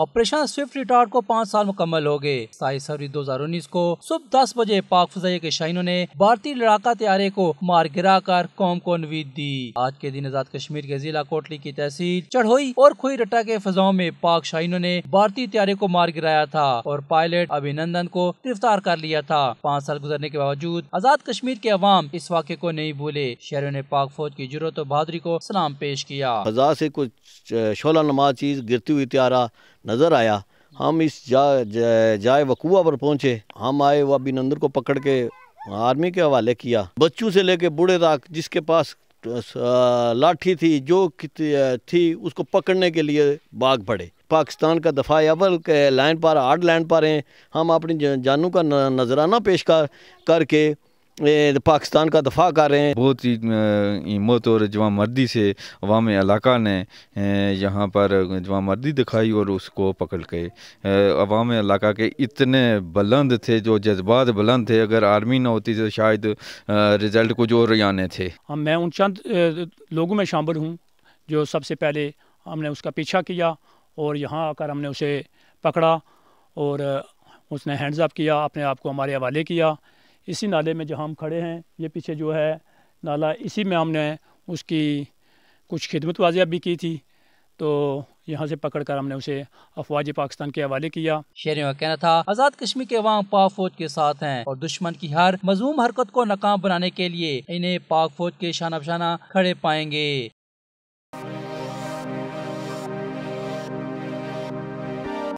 operation Swift retard को पाँच साल मुकम्मल हो गए सताईस फरवरी दो हजार उन्नीस को सुबह दस बजे पाक फजाई के शाहिनों ने भारतीय लड़ाका त्यारे को मार गिरा कर कौम को नवीद दी आज के दिन आजाद कश्मीर के जिला कोटली की तहसील चढ़ोई और खुई रट्टा के फजाओं में पाक शाहिनों ने भारतीय त्यारे को मार गिराया था और पायलट अभिनंदन को गिरफ्तार कर लिया था पाँच साल गुजरने के बावजूद आजाद कश्मीर के अवाम इस वाक्य को नहीं भूले शहरों ने पाक फौज की जरूरत और बहादुरी को सलाम पेश किया हजार से कुछ शोला नमा चीज गिरती हुई त्यारा नज़र आया हम इस जा, जा, जाए वकूआ पर पहुँचे हम आए वो अभिनंदन को पकड़ के आर्मी के हवाले किया बच्चों से लेके बूढ़े तक जिसके पास लाठी थी जो थी उसको पकड़ने के लिए भाग पड़े पाकिस्तान का दफा अवल के लाइन पर आठ लाइन पर हैं हम अपनी जानों का नजराना पेश कर करके तो पाकिस्तान का दफा कर रहे हैं बहुत ही हिम्मत और जवा मर्दी से अवाम इलाका ने यहाँ पर जवा मर्दी दिखाई और उसको पकड़ के अवाम इलाका के इतने बुलंद थे जो जज्बात बुलंद थे अगर आर्मी ना होती तो शायद रिज़ल्ट कुछ और आने थे हम हाँ, मैं उन चंद लोगों में शामिल हूँ जो सबसे पहले हमने उसका पीछा किया और यहाँ आकर हमने उसे पकड़ा और उसने हैंड्स अप किया अपने आप को हमारे हवाले किया इसी नाले में जो हम खड़े हैं ये पीछे जो है नाला इसी में हमने उसकी कुछ खिदमत वाजिया भी की थी तो यहाँ से पकड़ कर हमने उसे अफवाज पाकिस्तान के हवाले किया शेरों का कहना था आजाद कश्मीर के अवाम पाक फौज के साथ हैं और दुश्मन की हर मजूम हरकत को नाकाम बनाने के लिए इन्हें पाक फौज के शाना बशाना खड़े पाएंगे